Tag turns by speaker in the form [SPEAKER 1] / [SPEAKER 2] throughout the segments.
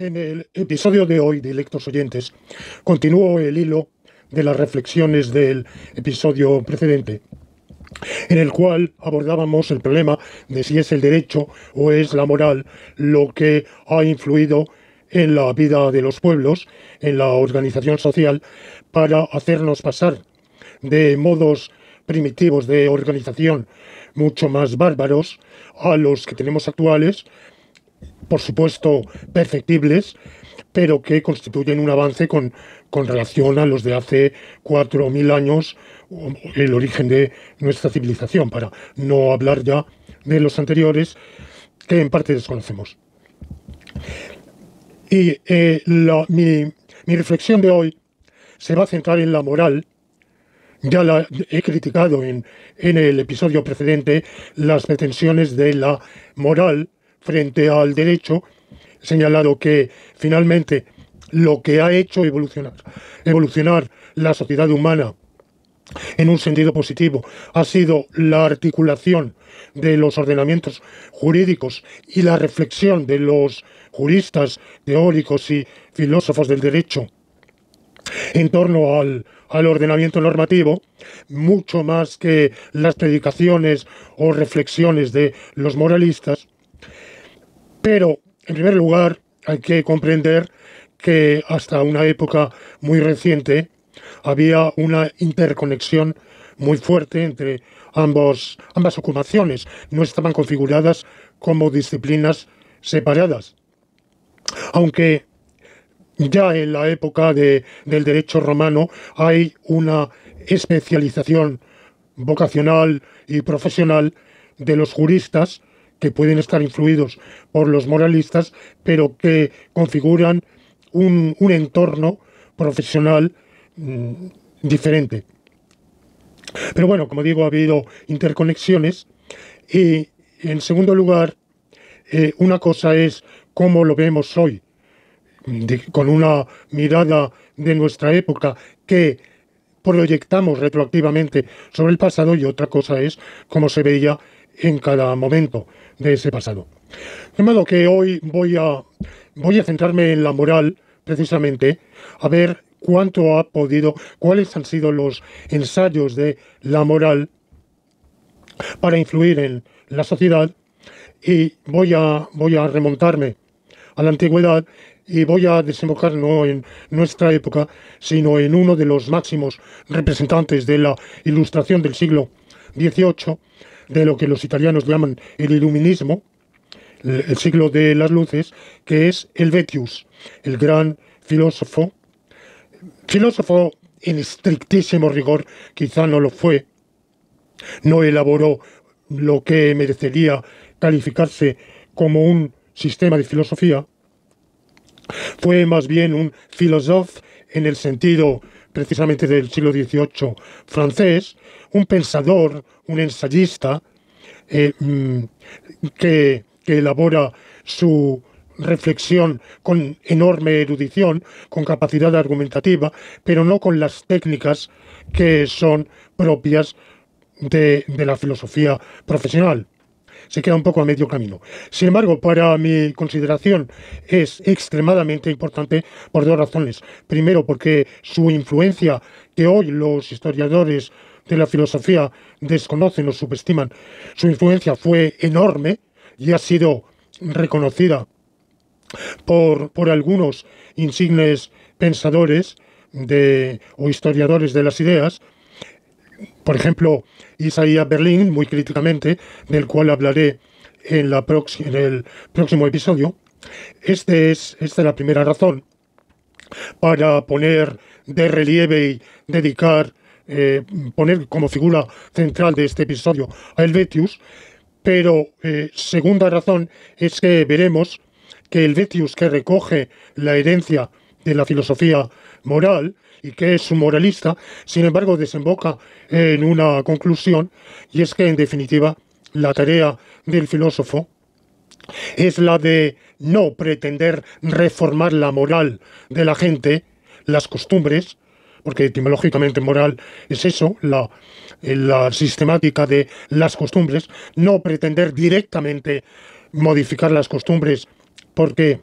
[SPEAKER 1] En el episodio de hoy de Electos Oyentes, continúo el hilo de las reflexiones del episodio precedente en el cual abordábamos el problema de si es el derecho o es la moral lo que ha influido en la vida de los pueblos, en la organización social, para hacernos pasar de modos primitivos de organización mucho más bárbaros a los que tenemos actuales, por supuesto perfectibles, pero que constituyen un avance con con relación a los de hace 4.000 años, el origen de nuestra civilización, para no hablar ya de los anteriores, que en parte desconocemos. Y eh, mi, reflexión de hoy se va a centrar en la moral ya la he criticado en, el episodio precedente, las pretensiones de la moral frente al derecho. señalado que finalmente lo que ha hecho evolucionar, la sociedad humana en un sentido positivo, ha sido la articulación de los ordenamientos jurídicos y la reflexión de los juristas, teóricos y filósofos del derecho en torno al, al ordenamiento normativo, mucho más que las predicaciones o reflexiones de los moralistas. Pero, en primer lugar, hay que comprender que hasta una época muy reciente había una interconexión muy fuerte entre ambos, ambas ocupaciones. No estaban configuradas como disciplinas separadas. Aunque ya en la época del derecho romano hay una especialización vocacional y profesional de los juristas que pueden estar influidos por los moralistas, pero que configuran un, entorno profesional mm, diferente. Pero bueno, como digo, ha habido interconexiones. Y en segundo lugar, eh, una cosa es cómo lo vemos hoy, con una mirada de nuestra época que proyectamos retroactivamente sobre el pasado y otra cosa es cómo se veía en cada momento de ese pasado. De modo que hoy voy a voy a centrarme en la moral, precisamente, a ver cuánto ha podido, cuáles han sido los ensayos de la moral para influir en la sociedad y voy a, voy a remontarme a la antigüedad y voy a desembocar no en nuestra época, sino en uno de los máximos representantes de la ilustración del siglo XVIII, de lo que los italianos llaman el iluminismo, el siglo de las luces, que es Helvetius, el gran filósofo, filósofo en estrictísimo rigor, quizá no lo fue, no elaboró lo que merecería calificarse como un sistema de filosofía, fue más bien un filósofo en el sentido precisamente del siglo XVIII francés, un pensador, un ensayista, eh, mm, que que elabora su reflexión con enorme erudición, con capacidad argumentativa, pero no con las técnicas que son propias de, de la filosofía profesional se queda un poco a medio camino. Sin embargo, para mi consideración es extremadamente importante por dos razones. Primero, porque su influencia, que hoy los historiadores de la filosofía desconocen o subestiman, su influencia fue enorme y ha sido reconocida por, algunos insignes pensadores de, o historiadores de las ideas, por ejemplo, Isaías Berlín, muy críticamente, del cual hablaré en, la en el próximo episodio. Este es, esta es la primera razón para poner de relieve y dedicar, eh, poner como figura central de este episodio a Helvetius. Pero eh, segunda razón es que veremos que el Vetius que recoge la herencia de la filosofía moral y que es un moralista, sin embargo desemboca en una conclusión y es que en definitiva la tarea del filósofo es la de no pretender reformar la moral de la gente, las costumbres, porque etimológicamente moral es eso, la en la sistemática de las costumbres, no pretender directamente modificar las costumbres porque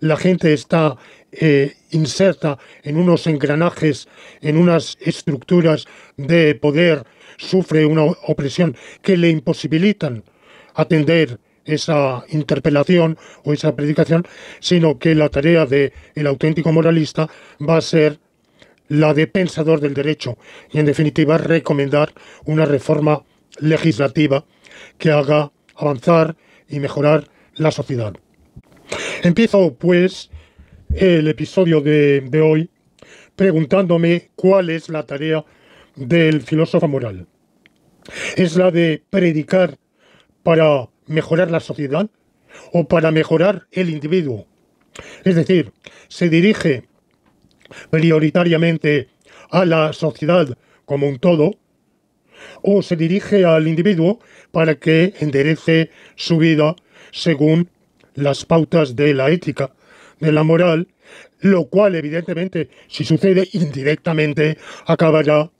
[SPEAKER 1] la gente está eh, inserta en unos engranajes, en unas estructuras de poder, sufre una opresión que le imposibilitan atender esa interpelación o esa predicación, sino que la tarea del auténtico moralista va a ser la de pensador del derecho y en definitiva recomendar una reforma legislativa que haga avanzar y mejorar la sociedad. Empiezo pues el episodio de, hoy preguntándome cuál es la tarea del filósofo moral. ¿Es la de predicar para mejorar la sociedad o para mejorar el individuo? Es decir, ¿se dirige prioritariamente a la sociedad como un todo, o se dirige al individuo para que enderece su vida según las pautas de la ética, de la moral, lo cual evidentemente, si sucede indirectamente, acabará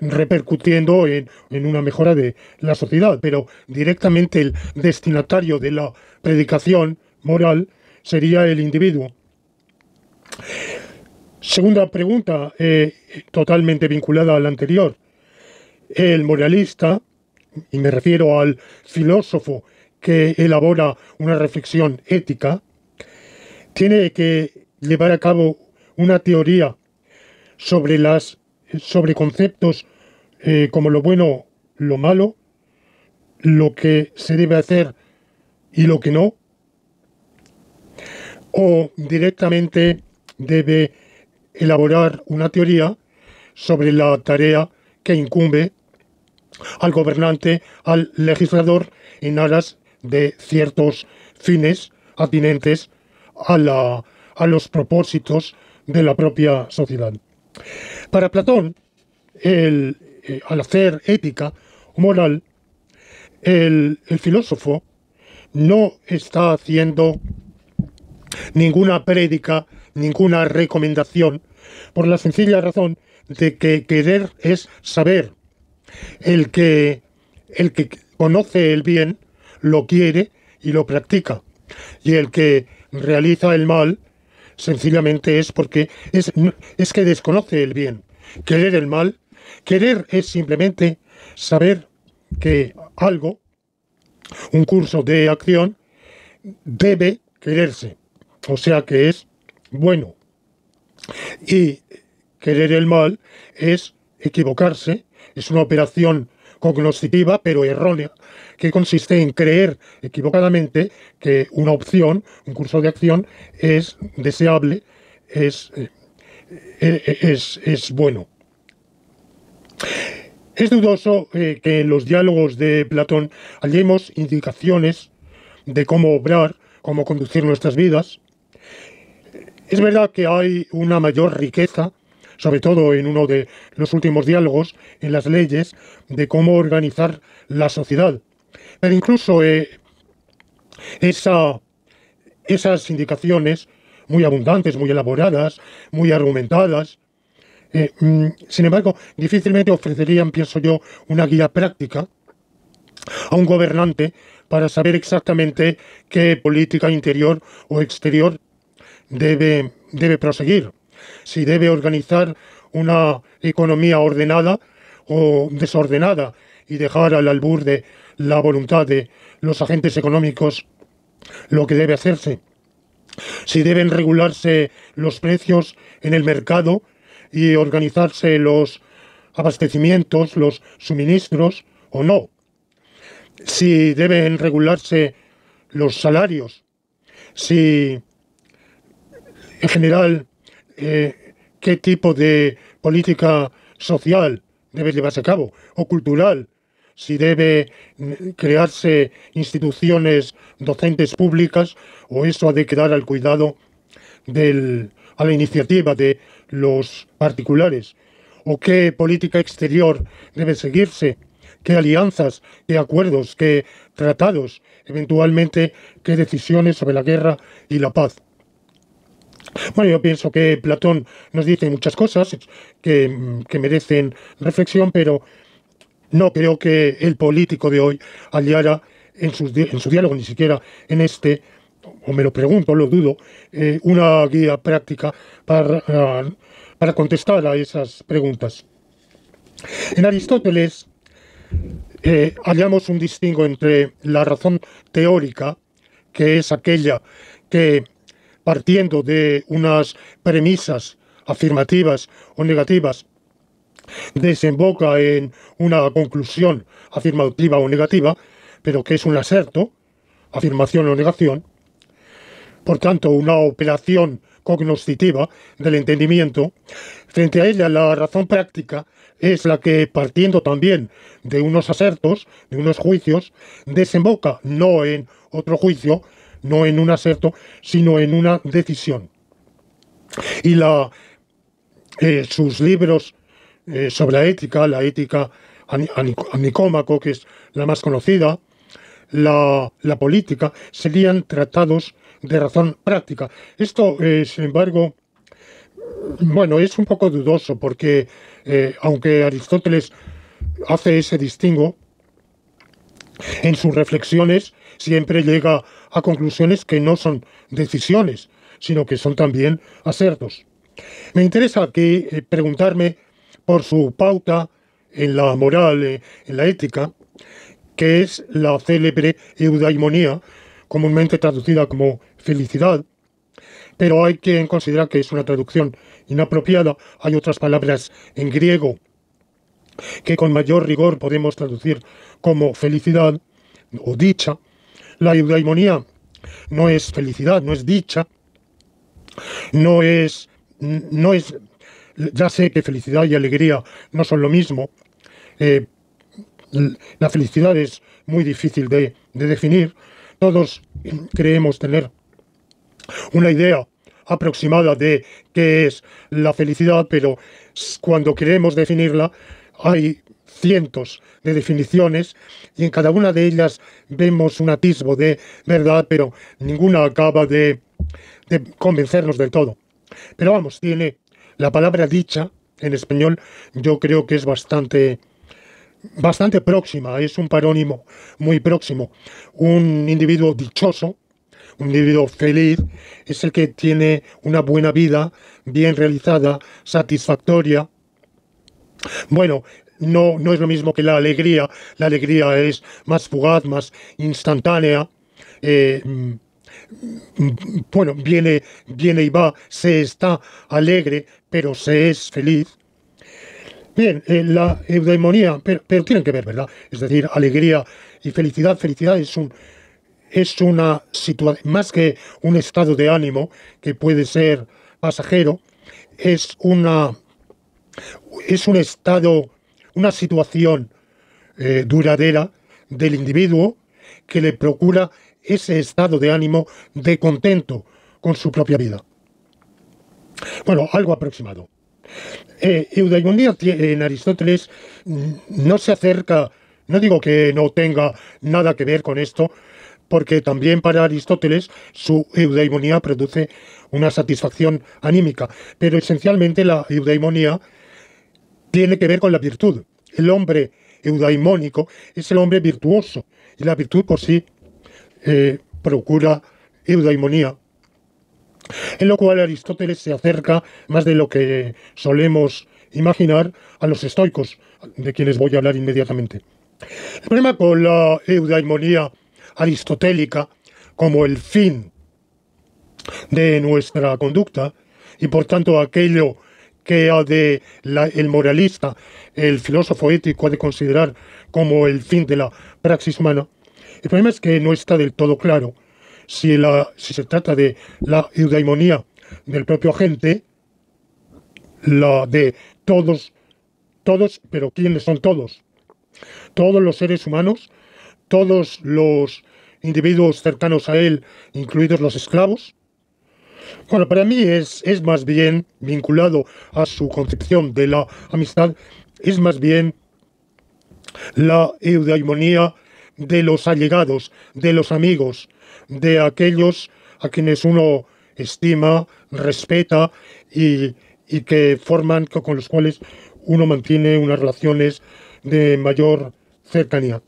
[SPEAKER 1] repercutiendo en, en, una mejora de la sociedad, pero directamente el destinatario de la predicación moral sería el individuo. Segunda pregunta, eh, totalmente vinculada a la anterior. El moralista, y me refiero al filósofo que elabora una reflexión ética, tiene que llevar a cabo una teoría sobre las sobre conceptos eh, como lo bueno, lo malo, lo que se debe hacer y lo que no, o directamente debe elaborar una teoría sobre la tarea que incumbe al gobernante, al legislador, en aras de ciertos fines atinentes a, a los propósitos de la propia sociedad. Para Platón, eh, al hacer ética o moral, el, el filósofo no está haciendo ninguna prédica ninguna recomendación por la sencilla razón de que querer es saber. El que, el que conoce el bien lo quiere y lo practica. Y el que realiza el mal sencillamente es porque es, es que desconoce el bien. Querer el mal, querer es simplemente saber que algo, un curso de acción, debe quererse. O sea que es bueno. Y querer el mal es equivocarse, es una operación cognoscitiva pero errónea, que consiste en creer equivocadamente que una opción, un curso de acción, es deseable, es, eh, eh, eh, es, bueno. Es dudoso que en los diálogos de Platón hallemos indicaciones de cómo obrar, cómo conducir nuestras vidas, es verdad que hay una mayor riqueza, sobre todo en uno de los últimos diálogos, en las leyes, de cómo organizar la sociedad. Pero incluso eh, esas indicaciones, muy abundantes, muy elaboradas, muy argumentadas, eh, mm, sin embargo, difícilmente ofrecerían, pienso yo, una guía práctica a un gobernante para saber exactamente qué política interior o exterior debe, debe proseguir, si debe organizar una economía ordenada o desordenada y dejar al albur de la voluntad de los agentes económicos lo que debe hacerse. Si deben regularse los precios en el mercado y organizarse los abastecimientos, los suministros o no. Si deben regularse los salarios. Si en general eh, qué tipo de política social debe llevarse a cabo o cultural, si debe mm, crearse instituciones docentes públicas o eso ha de quedar al cuidado del, a la iniciativa de los particulares o qué política exterior debe seguirse, qué alianzas, qué acuerdos, qué tratados, eventualmente qué decisiones sobre la guerra y la paz. Bueno, yo pienso que Platón nos dice muchas cosas que, merecen reflexión, pero no creo que el político de hoy hallara en, su diálogo, ni siquiera en este, o me lo pregunto, lo dudo, eh, una guía práctica para, contestar a esas preguntas. En Aristóteles eh, hallamos un distingo entre la razón teórica, que es aquella que partiendo de unas premisas afirmativas o negativas desemboca en una conclusión afirmativa o negativa, pero que es un aserto, afirmación o negación, por tanto una operación cognoscitiva del entendimiento, frente a ella la razón práctica es la que, partiendo también de unos asertos, de unos juicios, desemboca no en otro juicio, no en un aserto sino en una decisión. Y la, eh, sus libros eh, sobre la ética, la ética a que es la más conocida, la, política, serían tratados de razón práctica. Esto, eh, sin embargo, bueno, es un poco dudoso porque, aunque Aristóteles hace ese distingo, en sus reflexiones siempre llega a conclusiones que no son decisiones, sino que son también acertos. Me interesa que eh, preguntarme por su pauta en la moral, eh, en la ética, que es la célebre eudaimonía, comúnmente traducida como felicidad, pero hay quien considera que es una traducción inapropiada. Hay otras palabras en griego que con mayor rigor podemos traducir como felicidad o dicha. La eudaimonía no es felicidad, no es dicha, no es, no es, ya sé que felicidad y alegría no son lo mismo. Eh, la felicidad es muy difícil de, de definir. Todos creemos tener una idea aproximada de qué es la felicidad, pero cuando queremos definirla hay cientos de definiciones y en cada una de ellas vemos un atisbo de verdad, pero ninguna acaba de, convencernos del todo. Pero vamos, tiene la palabra dicha en español, yo creo que es bastante bastante próxima, es un parónimo muy próximo. Un individuo dichoso, un individuo feliz es el que tiene una buena vida, bien realizada, satisfactoria. Bueno, no, no es lo mismo que la alegría. La alegría es más fugaz, más instantánea. Eh, mm, mm, bueno, viene, viene y va, se está alegre, pero se es feliz. Bien, eh, la eudaimonía, pero, tiene tienen que ver, ¿verdad? Es decir, alegría y felicidad. Felicidad es un es una situación, más que un estado de ánimo que puede ser pasajero, es una es un estado una situación eh, duradera del individuo que le procura ese estado de ánimo de contento con su propia vida. Bueno, algo aproximado. Eh, eudaimonía en Aristóteles mm, no se acerca, no digo que no tenga nada que ver con esto, porque también para Aristóteles su eudaimonía produce una satisfacción anímica, pero esencialmente la eudaimonía tiene que ver con la virtud. El hombre eudaimónico es el hombre virtuoso y la virtud por sí eh, procura eudaimonía, en lo cual Aristóteles se acerca más de lo que solemos imaginar a los estoicos, de quienes voy a hablar inmediatamente. El problema con la eudaimonía aristotélica como el fin de nuestra conducta y por tanto aquello que el moralista, el filósofo ético ha de considerar como el fin de la praxis humana, el problema es que no está del todo claro si, si se trata de la eudaimonía del propio agente, la de todos, todos, pero ¿quiénes son todos? Todos los seres humanos, todos los individuos cercanos a él, incluidos los esclavos, bueno, para mí es, es más bien vinculado a su concepción de la amistad, es más bien la eudaimonía de los allegados, de los amigos, de aquellos a quienes uno estima, respeta y, y que forman, con los cuales uno mantiene unas relaciones de mayor cercanía.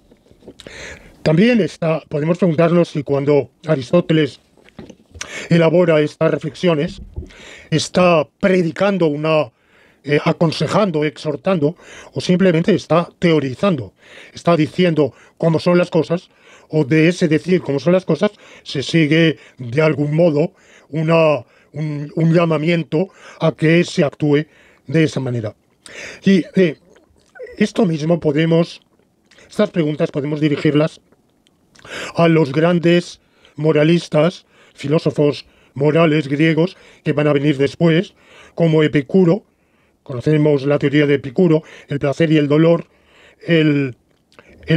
[SPEAKER 1] También está, podemos preguntarnos si cuando Aristóteles elabora estas reflexiones, está predicando una, eh, aconsejando, exhortando, o simplemente está teorizando, está diciendo cómo son las cosas, o de ese decir cómo son las cosas, se sigue de algún modo una, un, llamamiento a que se actúe de esa manera. Y eh, esto mismo podemos, estas preguntas podemos dirigirlas a los grandes moralistas filósofos morales griegos que van a venir después, como Epicuro, conocemos la teoría de Epicuro, el placer y el dolor, el,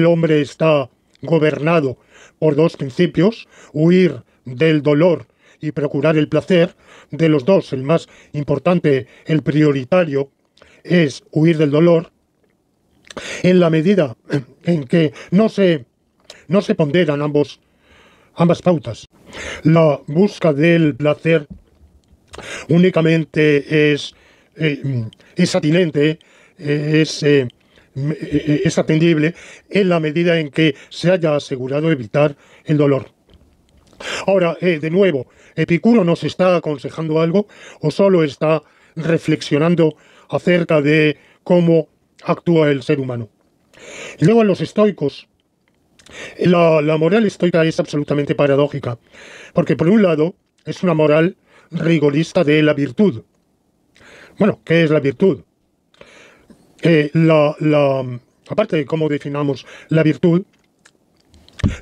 [SPEAKER 1] hombre está gobernado por dos principios, huir del dolor y procurar el placer, de los dos el más importante, el prioritario, es huir del dolor, en la medida en que no se, no se ponderan ambos, ambas pautas. La busca del placer únicamente es, eh, es atinente, eh, eh, es, atendible en la medida en que se haya asegurado evitar el dolor. Ahora, de nuevo, Epicuro nos está aconsejando algo o solo está reflexionando acerca de cómo actúa el ser humano. Luego en los estoicos la, moral estoica es absolutamente paradójica, porque por un lado es una moral rigorista de la virtud. Bueno, ¿qué es la virtud? Eh, aparte de cómo definamos la virtud,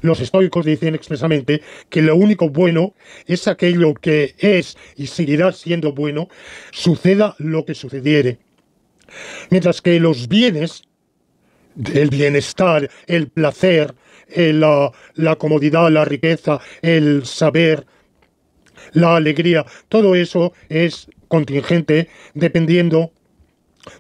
[SPEAKER 1] los estoicos dicen expresamente que lo único bueno es aquello que es y seguirá siendo bueno, suceda lo que sucediere. Mientras que los bienes, el bienestar, el placer, eh, la, comodidad, la riqueza, el saber, la alegría, todo eso es contingente dependiendo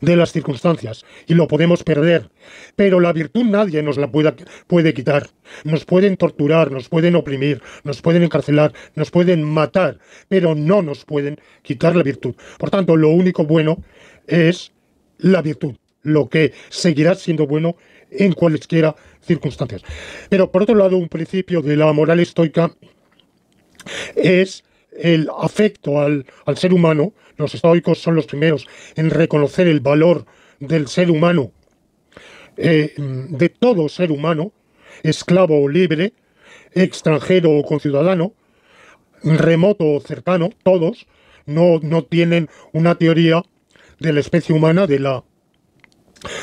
[SPEAKER 1] de las circunstancias y lo podemos perder. Pero la virtud nadie nos la puede quitar. Nos pueden torturar, nos pueden oprimir, nos pueden encarcelar, nos pueden matar, pero no nos pueden quitar la virtud. Por tanto, lo único bueno es la virtud, lo que seguirá siendo bueno en cualesquiera circunstancias. Pero por otro lado, un principio de la moral estoica es el afecto al, ser humano. Los estoicos son los primeros en reconocer el valor del ser humano, eh, de todo ser humano, esclavo o libre, extranjero o conciudadano, remoto o cercano, todos, no, no tienen una teoría de la especie humana, de la,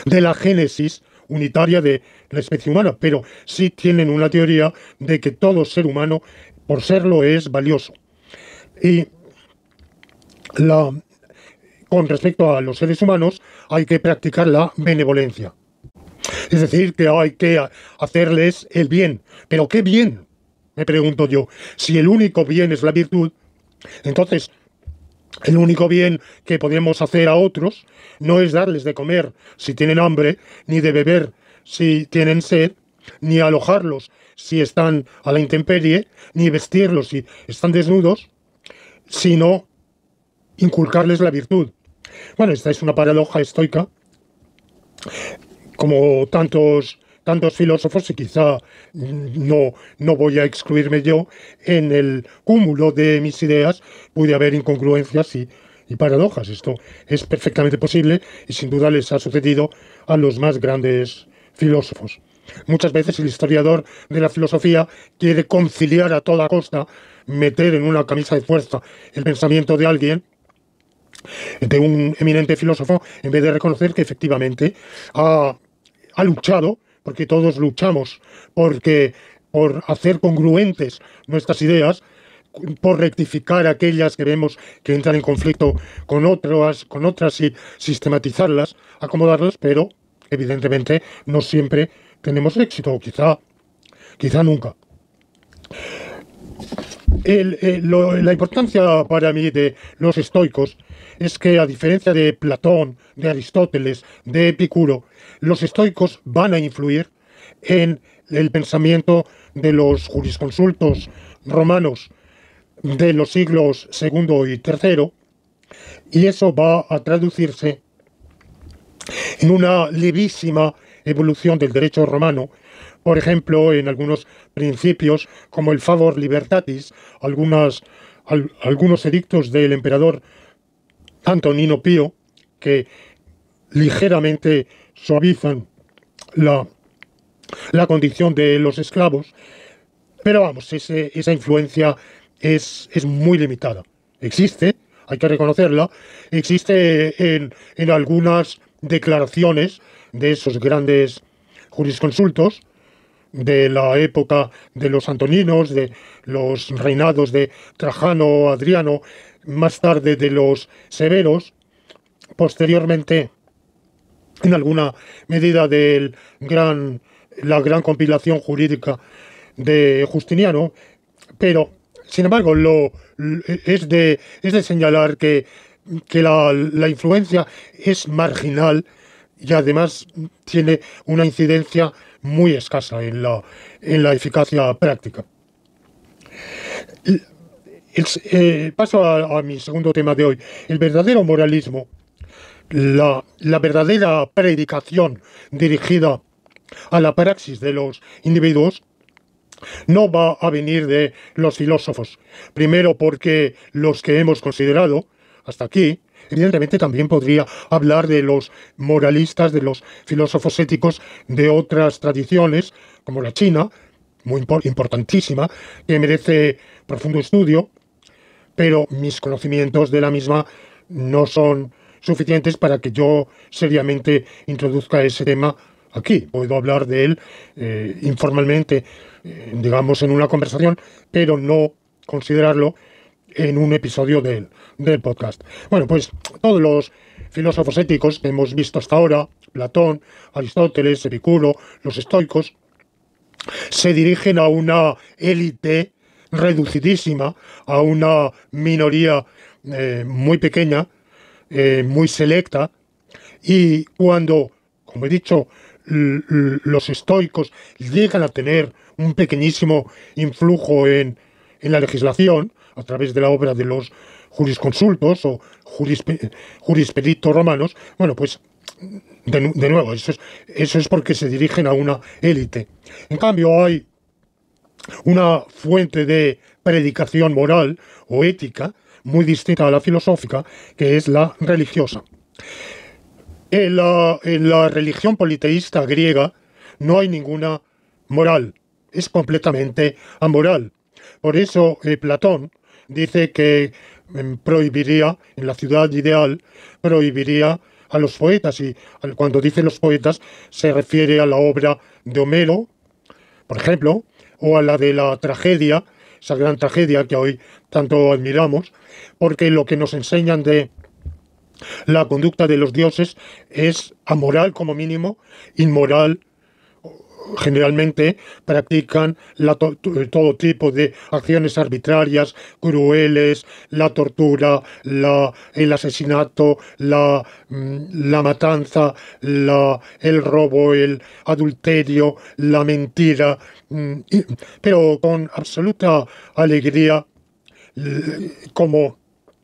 [SPEAKER 1] de la génesis unitaria de la especie humana, pero sí tienen una teoría de que todo ser humano, por serlo, es valioso. Y con respecto a los seres humanos, hay que practicar la benevolencia. Es decir, que hay que hacerles el bien. ¿Pero qué bien? Me pregunto yo. Si el único bien es la virtud, entonces el único bien que podemos hacer a otros no es darles de comer si tienen hambre, ni de beber si tienen sed, ni alojarlos si están a la intemperie, ni vestirlos si están desnudos, sino inculcarles la virtud. Bueno, esta es una paradoja estoica, como tantos tantos filósofos y quizá no, no voy a excluirme yo, en el cúmulo de mis ideas pude haber incongruencias y, y paradojas. Esto es perfectamente posible y sin duda les ha sucedido a los más grandes filósofos. Muchas veces el historiador de la filosofía quiere conciliar a toda costa, meter en una camisa de fuerza el pensamiento de alguien de un eminente filósofo en vez de reconocer que efectivamente ha, ha, luchado porque todos luchamos porque, por hacer congruentes nuestras ideas, por rectificar aquellas que vemos que entran en conflicto con otras, con otras y sistematizarlas, acomodarlas, pero evidentemente no siempre tenemos éxito, quizá, quizá nunca. Eh, la importancia para mí de los estoicos es que a diferencia de Platón, de Aristóteles, de Epicuro, los estoicos van a influir en el pensamiento de los jurisconsultos romanos de los siglos segundo y tercero, y eso va a traducirse en una levísima evolución del derecho romano, por ejemplo, en algunos principios como el favor libertatis, algunos edictos del emperador Antonino Pío, que ligeramente suavizan la, condición de los esclavos, pero vamos, esa influencia es, muy limitada. Existe, hay que reconocerla, existe en, en algunas declaraciones de esos grandes jurisconsultos, de la época de los antoninos, de los reinados de Trajano, Adriano, más tarde de los severos, posteriormente en alguna medida de gran, la gran compilación jurídica de Justiniano, pero sin embargo lo, es, de, es de señalar que, la, la influencia es marginal y además tiene una incidencia muy escasa en la, eficacia práctica. Eh, paso a mi segundo tema de hoy. El verdadero moralismo la, verdadera predicación dirigida a la praxis de los individuos no va a venir de los filósofos. Primero porque los que hemos considerado hasta aquí, evidentemente también podría hablar de los moralistas, de los filósofos éticos de otras tradiciones, como la China, muy importantísima, que merece profundo estudio, pero mis conocimientos de la misma no son suficientes para que yo seriamente introduzca ese tema aquí. Puedo hablar de él eh, informalmente, eh, digamos, en una conversación, pero no considerarlo en un episodio del, del podcast. Bueno, pues todos los filósofos éticos que hemos visto hasta ahora, Platón, Aristóteles, Epicuro, los estoicos, se dirigen a una élite reducidísima, a una minoría eh, muy pequeña, eh, muy selecta y cuando, como he dicho, los estoicos llegan a tener un pequeñísimo influjo en, en, la legislación a través de la obra de los jurisconsultos o jurispe, romanos, bueno, pues de, de nuevo, eso es, eso es porque se dirigen a una élite. En cambio, hay una fuente de predicación moral o ética muy distinta a la filosófica, que es la religiosa. En la, religión politeísta griega no hay ninguna moral, es completamente amoral. Por eso eh, Platón dice que em, prohibiría, en la ciudad ideal, prohibiría a los poetas, y cuando dice los poetas se refiere a la obra de Homero, por ejemplo, o a la de la tragedia esa gran tragedia que hoy tanto admiramos, porque lo que nos enseñan de la conducta de los dioses es amoral como mínimo, inmoral generalmente practican la todo tipo de acciones arbitrarias, crueles, la tortura, la, el asesinato, la, mm, matanza, la, el robo, el adulterio, la mentira, mm, pero con absoluta alegría como,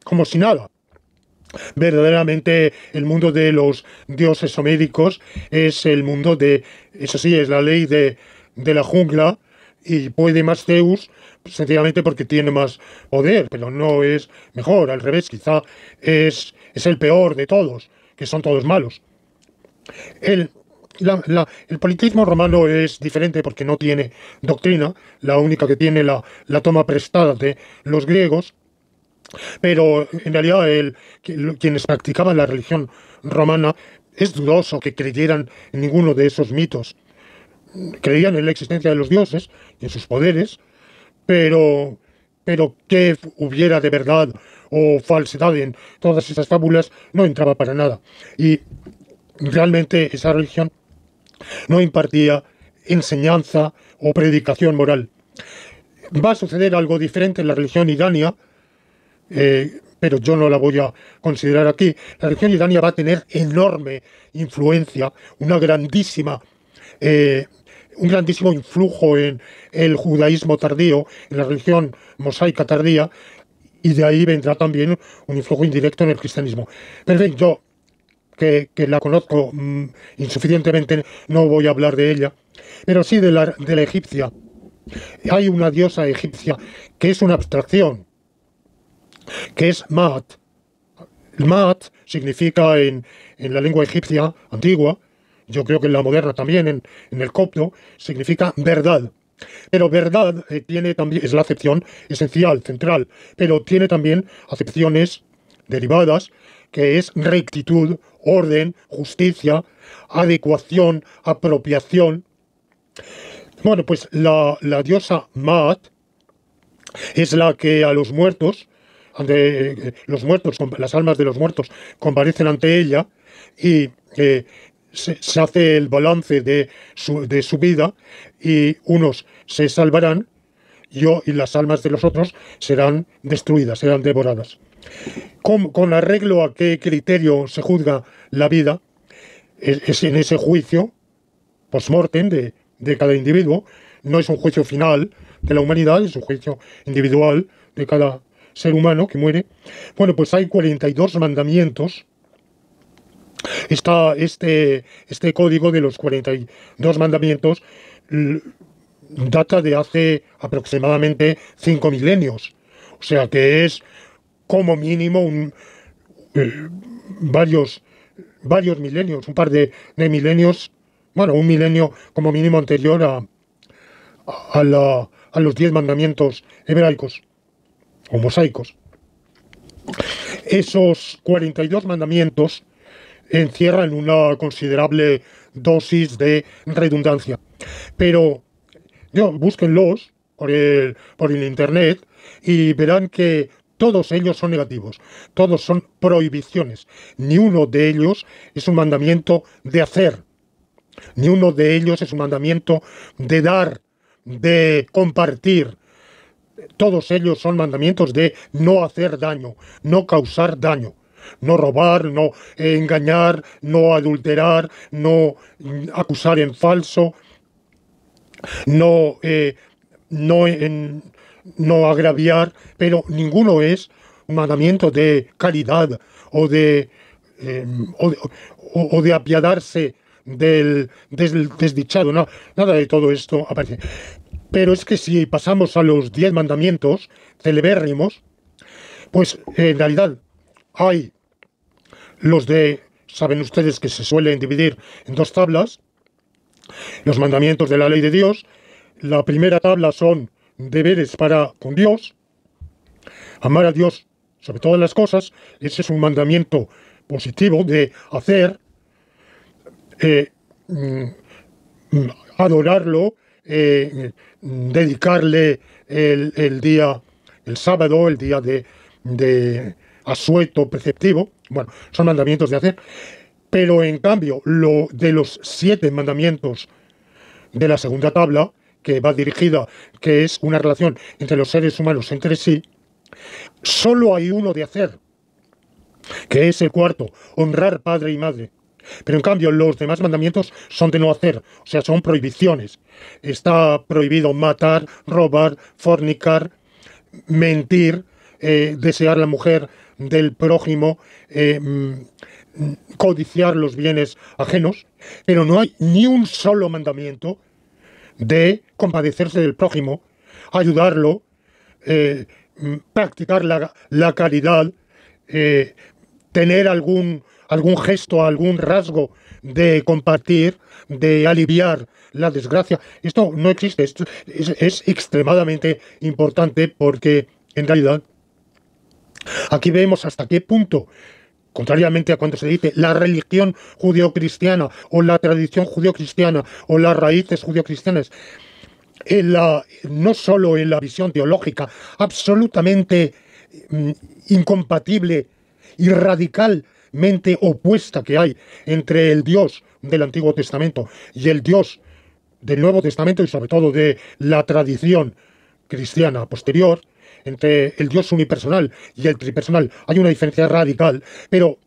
[SPEAKER 1] como si nada verdaderamente el mundo de los dioses homéricos es el mundo de, eso sí, es la ley de, la jungla y puede más Zeus sencillamente porque tiene más poder, pero no es mejor, al revés, quizá es, el peor de todos, que son todos malos. El, politismo romano es diferente porque no tiene doctrina, la única que tiene la, la toma prestada de los griegos, pero en realidad el, quienes practicaban la religión romana es dudoso que creyeran en ninguno de esos mitos. Creían en la existencia de los dioses, y en sus poderes, pero, pero que hubiera de verdad o falsedad en todas esas fábulas no entraba para nada. Y realmente esa religión no impartía enseñanza o predicación moral. Va a suceder algo diferente en la religión irania, eh, pero yo no la voy a considerar aquí. La religión iraní va a tener enorme influencia, una grandísima, eh, un grandísimo influjo en el judaísmo tardío, en la religión mosaica tardía, y de ahí vendrá también un influjo indirecto en el cristianismo. Pero yo que, la conozco mm, insuficientemente, no voy a hablar de ella, pero sí de la, de la egipcia. Hay una diosa egipcia que es una abstracción, que es Maat. Maat significa en, la lengua egipcia antigua, yo creo que en la moderna también, en, el copto, significa verdad. Pero verdad eh, tiene también, es la acepción esencial, central, pero tiene también acepciones derivadas, que es rectitud, orden, justicia, adecuación, apropiación. Bueno, pues la, la diosa Maat es la que a los muertos ante eh, los muertos, las almas de los muertos comparecen ante ella y eh, se, hace el balance de su, vida y unos se salvarán yo y las almas de los otros serán destruidas, serán devoradas. Con, arreglo a qué criterio se juzga la vida, es, en ese juicio post-mortem de, de cada individuo, no es un juicio final de la humanidad, es un juicio individual de cada ser humano que muere, bueno, pues hay 42 mandamientos. Está este, este código de los 42 mandamientos data de hace aproximadamente 5 milenios. O sea que es como mínimo eh, varios, varios milenios, un par de, milenios, bueno, un milenio como mínimo anterior a, a los 10 mandamientos hebraicos o mosaicos. Esos 42 mandamientos encierran una considerable dosis de redundancia. Pero yo, búsquenlos por por el Internet y verán que todos ellos son negativos, todos son prohibiciones. Ni uno de ellos es un mandamiento de hacer, ni uno de ellos es un mandamiento de dar, de compartir, todos ellos son mandamientos de no hacer daño, no causar daño, no robar, no engañar, no adulterar, no acusar en falso, no, eh, no, no agraviar, pero ninguno es un mandamiento de caridad o de, em, o, de apiadarse del, desdichado. nada de todo esto aparece. Pero es que si pasamos a los diez mandamientos celebérrimos, pues en realidad hay los de, saben ustedes que se suelen dividir en dos tablas, los mandamientos de la ley de Dios, la primera tabla son deberes para con Dios, amar a Dios sobre todas las cosas, ese es un mandamiento positivo de hacer, eh, mm, mm, adorarlo, eh, dedicarle el, día, el sábado, el día de, de asueto preceptivo, bueno, son mandamientos de hacer, pero en cambio, lo de los siete mandamientos de la segunda tabla, que va dirigida, que es una relación entre los seres humanos entre sí, solo hay uno de hacer, que es el cuarto, honrar padre y madre. Pero en cambio, los demás mandamientos son de no hacer, o sea, son prohibiciones. Está prohibido matar, robar, fornicar, mentir, eh, desear la mujer del prójimo, eh, mm, codiciar los bienes ajenos, pero no hay ni un solo mandamiento de compadecerse del prójimo, ayudarlo, eh, mm, practicar la, caridad, tener algún algún gesto, algún rasgo de compartir, de aliviar la desgracia. Esto no existe, esto es, extremadamente importante porque en realidad aquí vemos hasta qué punto contrariamente a cuando se dice la religión judio-cristiana o la tradición judio-cristiana o las raíces judio en la, no solo en la visión teológica absolutamente mm, incompatible y radical mente opuesta que hay entre el Dios del Antiguo Testamento y el Dios del Nuevo Testamento y sobre todo de la tradición cristiana posterior, entre el Dios unipersonal y el tripersonal hay una diferencia radical, pero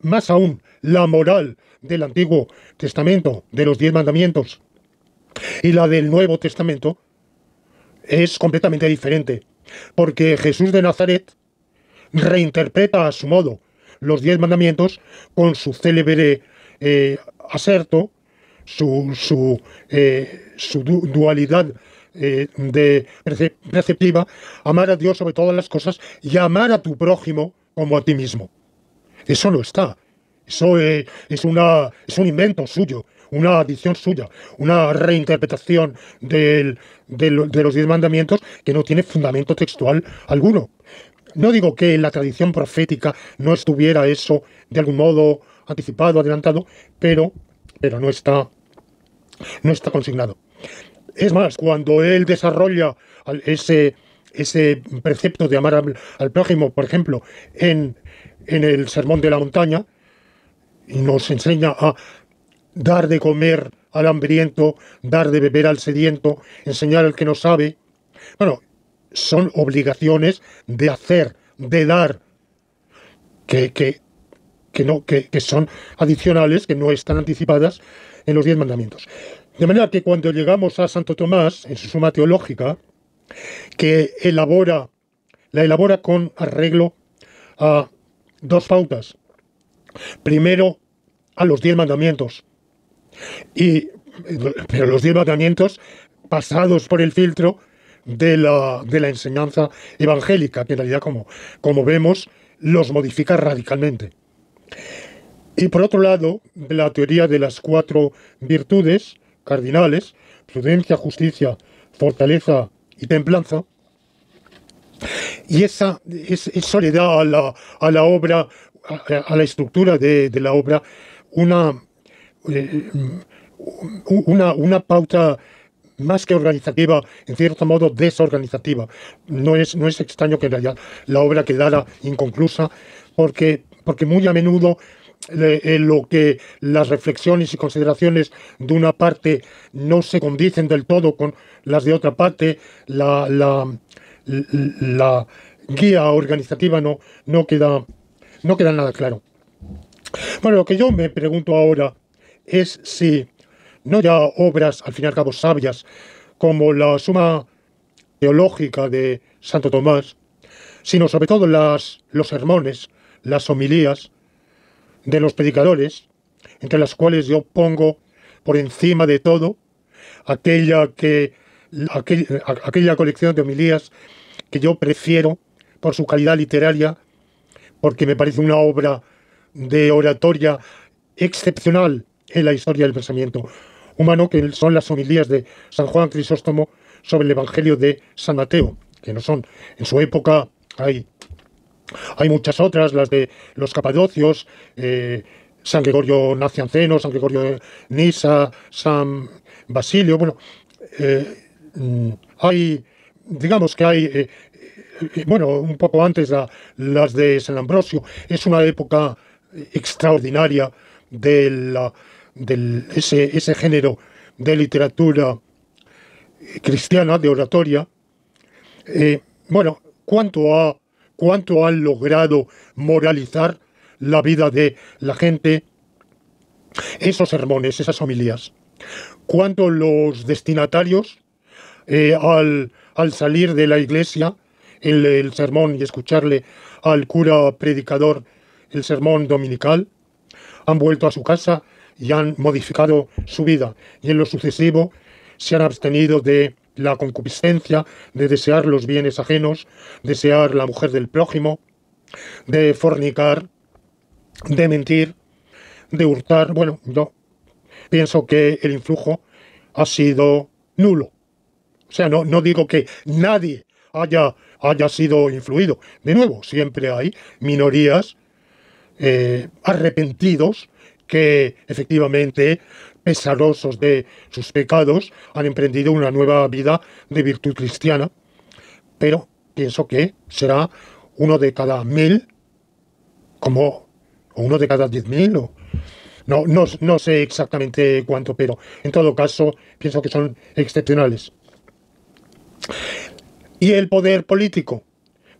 [SPEAKER 1] más aún la moral del Antiguo Testamento, de los diez mandamientos, y la del Nuevo Testamento es completamente diferente, porque Jesús de Nazaret reinterpreta a su modo los diez mandamientos con su célebre eh, aserto, su, su, eh, dualidad eh, de preceptiva, amar a Dios sobre todas las cosas y amar a tu prójimo como a ti mismo. Eso no está. Eso eh, es, una, es un invento suyo, una adición suya, una reinterpretación de los diez mandamientos que no tiene fundamento textual alguno. No digo que en la tradición profética no estuviera eso de algún modo anticipado, adelantado, pero, pero no, está, no está consignado. Es más, cuando él desarrolla ese, ese precepto de amar al, al prójimo, por ejemplo, en, en el Sermón de la Montaña, y nos enseña a dar de comer al hambriento, dar de beber al sediento, enseñar al que no sabe. Bueno, son obligaciones de hacer, de dar, que, no, que, son adicionales, que no están anticipadas en los diez mandamientos. De manera que cuando llegamos a Santo Tomás, en su suma teológica, que elabora, la elabora con arreglo a dos pautas. Primero, a los diez mandamientos. Y, pero los diez mandamientos pasados por el filtro de la, enseñanza evangélica, que en realidad, como, como vemos, los modifica radicalmente. Y por otro lado, la teoría de las cuatro virtudes cardinales, prudencia, justicia, fortaleza y templanza, y esa, eso le da a la, a la obra, a, la estructura de, la obra, una, eh, una, una pauta más que organizativa, en cierto modo desorganizativa. No es, no es extraño que la obra quedara inconclusa, porque, porque muy a menudo eh, eh, lo que las reflexiones y consideraciones de una parte no se condicen del todo con las de otra parte, la, la, la guía organizativa no, no, queda, no queda nada claro. Bueno, lo que yo me pregunto ahora es si no ya obras, al fin y al cabo, sabias, como la suma teológica de Santo Tomás, sino sobre todo las, los sermones, las homilías de los predicadores, entre las cuales yo pongo por encima de todo aquella, que, aquella colección de homilías que yo prefiero por su calidad literaria, porque me parece una obra de oratoria excepcional en la historia del pensamiento humano, que son las homilías de San Juan Crisóstomo sobre el Evangelio de San Mateo, que no son. En su época hay, hay muchas otras, las de los capadocios, eh, San Gregorio Nacianceno, San Gregorio Nisa, San Basilio, bueno, eh, mm, hay, digamos que hay, eh, bueno, un poco antes las de San Ambrosio, es una época extraordinaria de la ...de ese, ese género de literatura eh, cristiana, de oratoria, eh, bueno, ¿cuánto, han logrado moralizar la vida de la gente esos sermones, esas homilías? ¿Cuánto los destinatarios eh, al, salir de la iglesia, el sermón y escucharle al cura predicador, el sermón dominical, han vuelto a su casa y han modificado su vida y en lo sucesivo se han abstenido de la concupiscencia, de desear los bienes ajenos, desear la mujer del prójimo, de fornicar, de mentir, de hurtar. Bueno, yo pienso que el influjo ha sido nulo. O sea, no, no digo que nadie haya, haya sido influido. De nuevo, siempre hay minorías eh, arrepentidos que efectivamente, pesarosos de sus pecados, han emprendido una nueva vida de virtud cristiana, pero pienso que será uno de cada mil, como uno de cada diez mil, o no, no, no sé exactamente cuánto, pero en todo caso pienso que son excepcionales. ¿Y el poder político?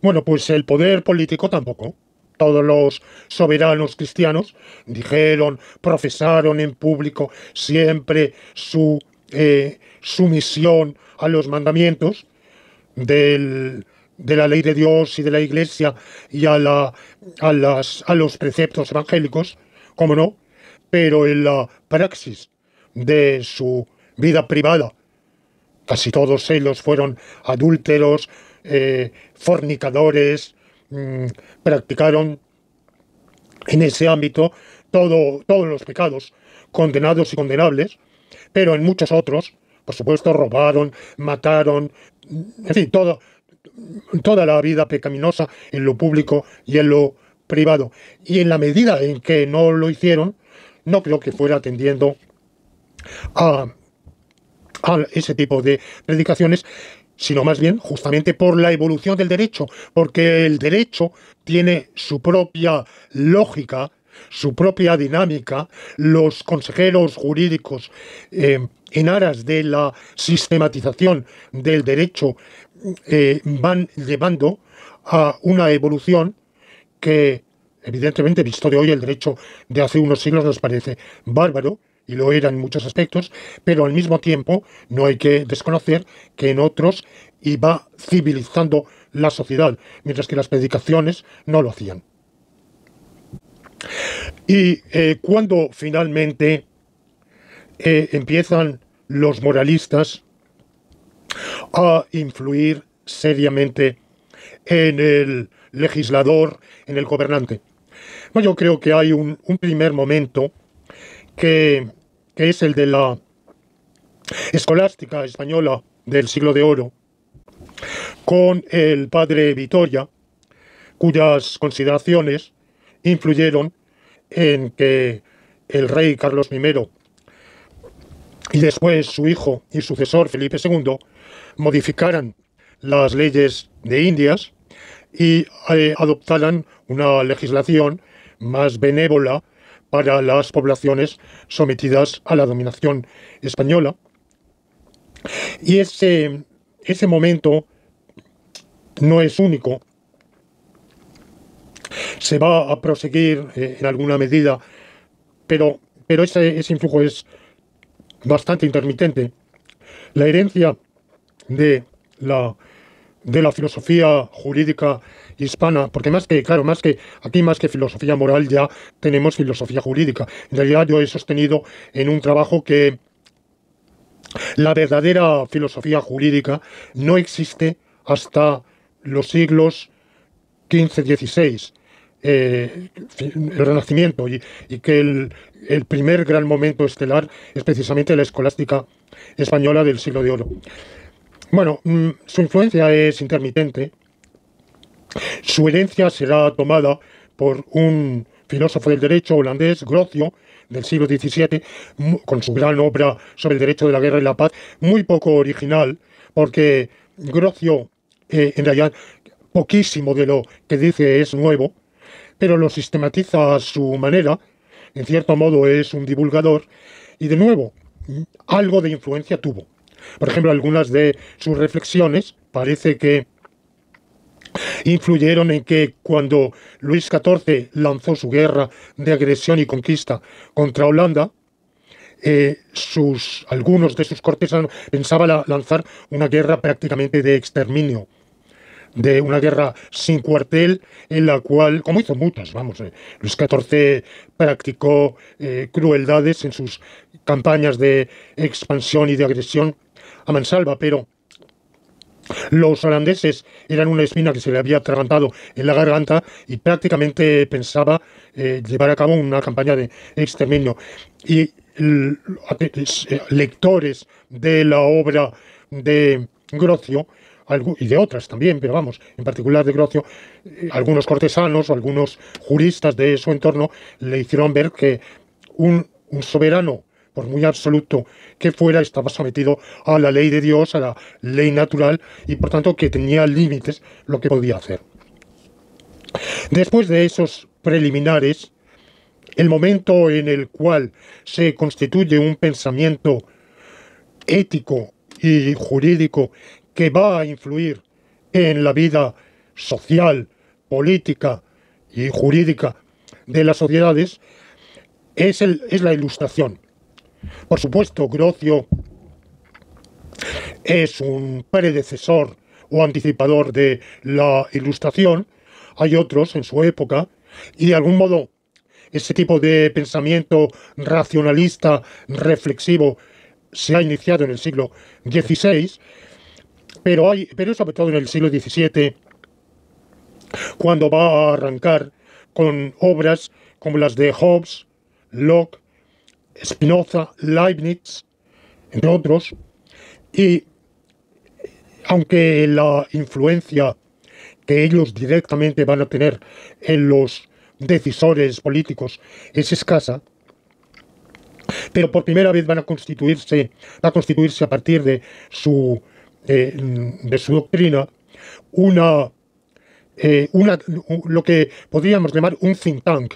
[SPEAKER 1] Bueno, pues el poder político tampoco todos los soberanos cristianos dijeron, profesaron en público siempre su eh, sumisión a los mandamientos de la ley de Dios y de la Iglesia y a, los preceptos evangélicos, como no, pero en la praxis de su vida privada, casi todos ellos fueron adúlteros, eh, fornicadores, Mm, practicaron en ese ámbito todo, todos los pecados condenados y condenables, pero en muchos otros, por supuesto, robaron, mataron, mm, en fin, toda la vida pecaminosa en lo público y en lo privado. Y en la medida en que no lo hicieron, no creo que fuera atendiendo a, a ese tipo de predicaciones sino más bien justamente por la evolución del derecho, porque el derecho tiene su propia lógica, su propia dinámica, los consejeros jurídicos eh, en aras de la sistematización del derecho eh, van llevando a una evolución que evidentemente visto de hoy el derecho de hace unos siglos nos parece bárbaro, y lo era en muchos aspectos, pero al mismo tiempo no hay que desconocer que en otros iba civilizando la sociedad, mientras que las predicaciones no lo hacían. Y eh, cuando finalmente eh, empiezan los moralistas a influir seriamente en el legislador, en el gobernante. Bueno, yo creo que hay un primer momento que que es el de la escolástica española del siglo de oro, con el padre Vitoria, cuyas consideraciones influyeron en que el rey Carlos I y después su hijo y sucesor Felipe II modificaran las leyes de Indias y eh, adoptaran una legislación más benévola para las poblaciones sometidas a la dominación española. Y ese, ese momento no es único. Se va a proseguir eh, en alguna medida, pero, pero ese, ese influjo es bastante intermitente. La herencia de la, de la filosofía jurídica hispana, porque más que, claro, más que aquí más que filosofía moral ya tenemos filosofía jurídica. En realidad yo he sostenido en un trabajo que la verdadera filosofía jurídica no existe hasta los siglos XV-XVI. Eh, el Renacimiento y, que el, primer gran momento estelar es precisamente la escolástica española del siglo de oro. Bueno, mm, su influencia es intermitente, su herencia será tomada por un filósofo del derecho holandés, Grocio, del siglo XVII, con su gran obra sobre el derecho de la guerra y la paz, muy poco original, porque Grocio, eh, en realidad, poquísimo de lo que dice es nuevo, pero lo sistematiza a su manera, en cierto modo es un divulgador, y de nuevo, algo de influencia tuvo. Por ejemplo, algunas de sus reflexiones parece que influyeron en que cuando Luis XIV lanzó su guerra de agresión y conquista contra Holanda, eh, sus, algunos de sus cortesanos pensaban lanzar una guerra prácticamente de exterminio, de una guerra sin cuartel en la cual, como hizo Mutas, vamos, eh, Luis XIV practicó eh, crueldades en sus campañas de expansión y de agresión a mansalva, pero los holandeses eran una espina que se le había atragantado en la garganta y prácticamente pensaba eh, llevar a cabo una campaña de exterminio. Y eh, lectores de la obra de Grocio y de otras también, pero vamos, en particular de Grocio, eh, algunos cortesanos o algunos juristas de su entorno le hicieron ver que un soberano por muy absoluto que fuera, estaba sometido a la ley de Dios, a la ley natural, y por tanto que tenía límites lo que podía hacer. Después de esos preliminares, el momento en el cual se constituye un pensamiento ético y jurídico que va a influir en la vida social, política y jurídica de las sociedades, es, el, es la ilustración. Por supuesto, Grocio es un predecesor o anticipador de la Ilustración. Hay otros en su época y de algún modo ese tipo de pensamiento racionalista, reflexivo, se ha iniciado en el siglo XVI, pero, hay, pero sobre todo en el siglo XVII, cuando va a arrancar con obras como las de Hobbes, Locke, Spinoza, Leibniz, entre otros, y aunque la influencia que ellos directamente van a tener en los decisores políticos es escasa, pero por primera vez van a constituirse, va a constituirse a partir de su, eh, de su doctrina eh, una, lo que podríamos llamar un think tank,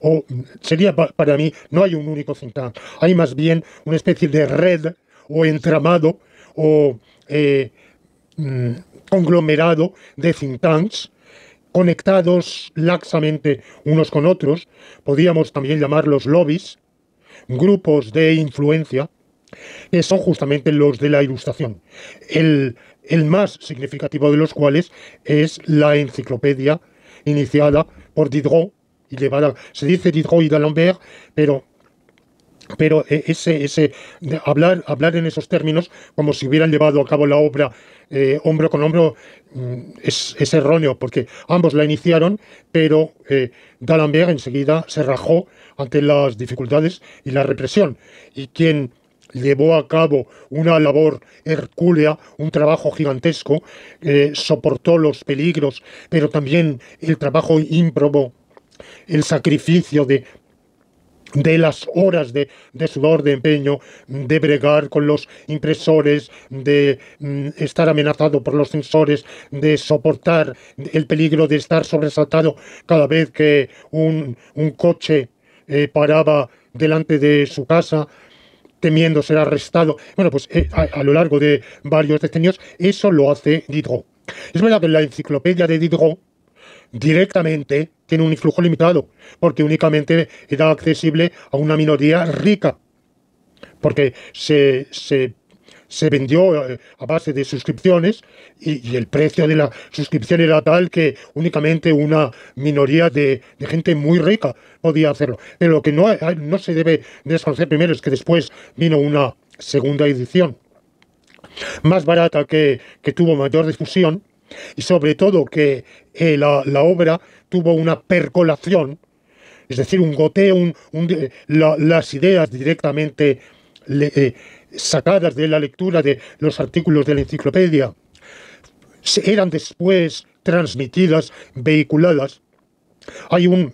[SPEAKER 1] o sería para mí, no hay un único think tank, hay más bien una especie de red o entramado o eh, mm, conglomerado de think tanks conectados laxamente unos con otros, podríamos también llamarlos lobbies, grupos de influencia, que son justamente los de la ilustración, el, el más significativo de los cuales es la enciclopedia iniciada por Diderot se dice Diderot y D'Alembert, pero pero e, ese, ese hablar, hablar en esos términos, como si hubieran llevado a cabo la obra eh, hombro con hombro, mm, es, erróneo, porque ambos la iniciaron, pero eh, D'Alembert enseguida se rajó ante las dificultades y la represión. Y quien llevó a cabo una labor hercúlea, un trabajo gigantesco, eh, soportó los peligros, pero también el trabajo ímprobo el sacrificio de las horas de, sudor de empeño, de bregar con los impresores, de mm, estar amenazado por los sensores, de soportar el peligro de estar sobresaltado cada vez que un, coche eh, paraba delante de su casa temiendo ser arrestado. Bueno, pues eh, a, lo largo de varios decenios eso lo hace Diderot. Es verdad que la enciclopedia de Diderot directamente tiene un influjo limitado, porque únicamente era accesible a una minoría rica, porque se, vendió eh, a base de suscripciones y, el precio de la suscripción era tal que únicamente una minoría de, gente muy rica podía hacerlo. Pero lo que no, no se debe desconocer primero es que después vino una segunda edición más barata que, tuvo mayor difusión y sobre todo que eh, la, la, obra tuvo una percolación, es decir, un goteo, eh, las ideas directamente eh, sacadas de la lectura de los artículos de la enciclopedia, eran después transmitidas, vehiculadas. Hay un